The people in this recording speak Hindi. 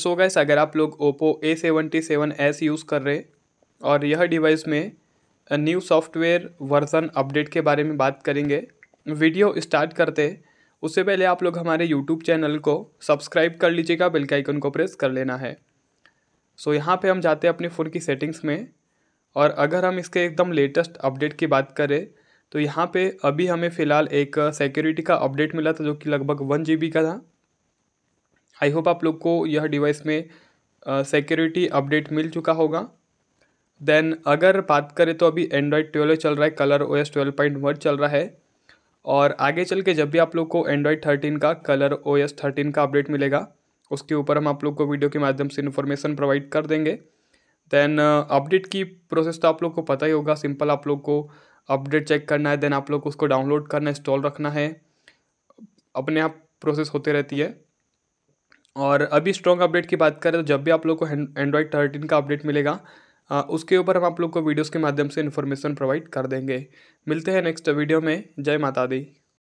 सो गैस अगर आप लोग Oppo A seventy seven S use कर रहे और यह डिवाइस में न्यू सॉफ्टवेयर वर्जन अपडेट के बारे में बात करेंगे वीडियो स्टार्ट करते उससे पहले आप लोग हमारे यूट्यूब चैनल को सब्सक्राइब कर लीजिएगा बेल का आइकन को प्रेस कर लेना है सो so, यहाँ पे हम जाते हैं अपने फ़ोन की सेटिंग्स में और अगर हम इसके एकदम लेटेस्ट अपडेट की बात करें तो यहाँ पे अभी हमें फ़िलहाल एक सिक्योरिटी का अपडेट मिला था जो कि लगभग वन जी का था आई होप आप लोग को यह डिवाइस में सिक्योरिटी uh, अपडेट मिल चुका होगा देन अगर बात करें तो अभी एंड्रॉयड ट्वेल्व चल रहा है Color O S twelve point one चल रहा है और आगे चल के जब भी आप लोग को एंड्रॉयड थर्टीन का कलर ओ एस थर्टीन का अपडेट मिलेगा उसके ऊपर हम आप लोग को वीडियो के माध्यम से इन्फॉर्मेशन प्रोवाइड कर देंगे देन अपडेट की प्रोसेस तो आप लोग को पता ही होगा सिंपल आप लोग को अपडेट चेक करना है देन आप लोग को उसको डाउनलोड करना इंस्टॉल रखना है अपने आप प्रोसेस होते रहती है और अभी स्ट्रॉन्ग अपडेट की बात करें तो जब भी आप लोग को एंड्रॉयड थर्टीन का अपडेट मिलेगा उसके ऊपर हम आप लोग को वीडियोस के माध्यम से इन्फॉर्मेशन प्रोवाइड कर देंगे मिलते हैं नेक्स्ट वीडियो में जय माता दी